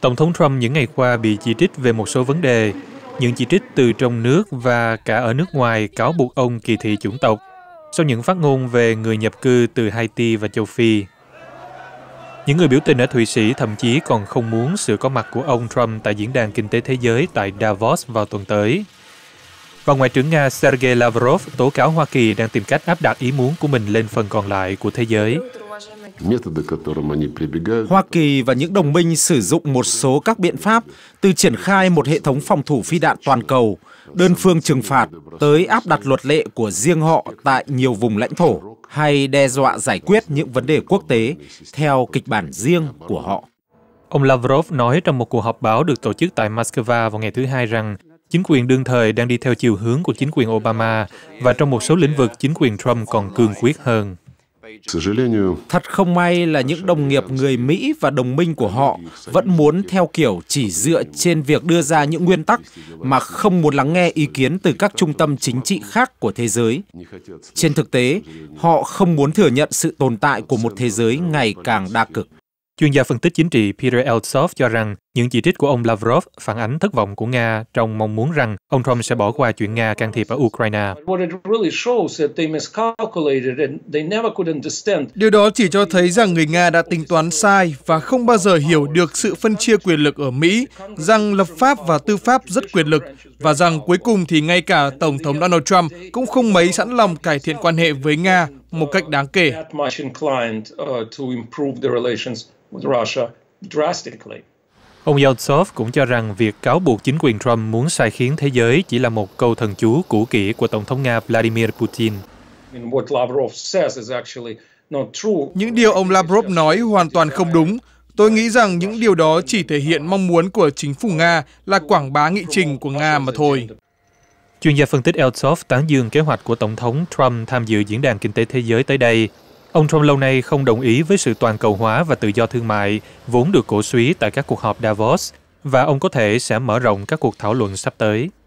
Tổng thống Trump những ngày qua bị chỉ trích về một số vấn đề. Những chỉ trích từ trong nước và cả ở nước ngoài cáo buộc ông kỳ thị chủng tộc sau những phát ngôn về người nhập cư từ Haiti và châu Phi. Những người biểu tình ở Thụy Sĩ thậm chí còn không muốn sự có mặt của ông Trump tại Diễn đàn Kinh tế Thế giới tại Davos vào tuần tới. Và Ngoại trưởng Nga Sergei Lavrov tố cáo Hoa Kỳ đang tìm cách áp đặt ý muốn của mình lên phần còn lại của thế giới. Hoa Kỳ và những đồng minh sử dụng một số các biện pháp từ triển khai một hệ thống phòng thủ phi đạn toàn cầu, đơn phương trừng phạt tới áp đặt luật lệ của riêng họ tại nhiều vùng lãnh thổ hay đe dọa giải quyết những vấn đề quốc tế theo kịch bản riêng của họ. Ông Lavrov nói trong một cuộc họp báo được tổ chức tại Moscow vào ngày thứ Hai rằng chính quyền đương thời đang đi theo chiều hướng của chính quyền Obama và trong một số lĩnh vực chính quyền Trump còn cương quyết hơn. Thật không may là những đồng nghiệp người Mỹ và đồng minh của họ vẫn muốn theo kiểu chỉ dựa trên việc đưa ra những nguyên tắc mà không muốn lắng nghe ý kiến từ các trung tâm chính trị khác của thế giới. Trên thực tế, họ không muốn thừa nhận sự tồn tại của một thế giới ngày càng đa cực. Chuyên gia phân tích chính trị Peter Eltsov cho rằng những chỉ trích của ông Lavrov phản ánh thất vọng của Nga trong mong muốn rằng ông Trump sẽ bỏ qua chuyện Nga can thiệp ở Ukraine. Điều đó chỉ cho thấy rằng người Nga đã tính toán sai và không bao giờ hiểu được sự phân chia quyền lực ở Mỹ, rằng lập pháp và tư pháp rất quyền lực và rằng cuối cùng thì ngay cả Tổng thống Donald Trump cũng không mấy sẵn lòng cải thiện quan hệ với Nga một cách đáng kể. Ông Yeltsov cũng cho rằng việc cáo buộc chính quyền Trump muốn sai khiến thế giới chỉ là một câu thần chú cũ kỹ của Tổng thống Nga Vladimir Putin. Những điều ông Lavrov nói hoàn toàn không đúng. Tôi nghĩ rằng những điều đó chỉ thể hiện mong muốn của chính phủ Nga là quảng bá nghị trình của Nga mà thôi. Chuyên gia phân tích Eltsov tán dương kế hoạch của Tổng thống Trump tham dự Diễn đàn Kinh tế Thế giới tới đây Ông Trump lâu nay không đồng ý với sự toàn cầu hóa và tự do thương mại vốn được cổ suý tại các cuộc họp Davos và ông có thể sẽ mở rộng các cuộc thảo luận sắp tới.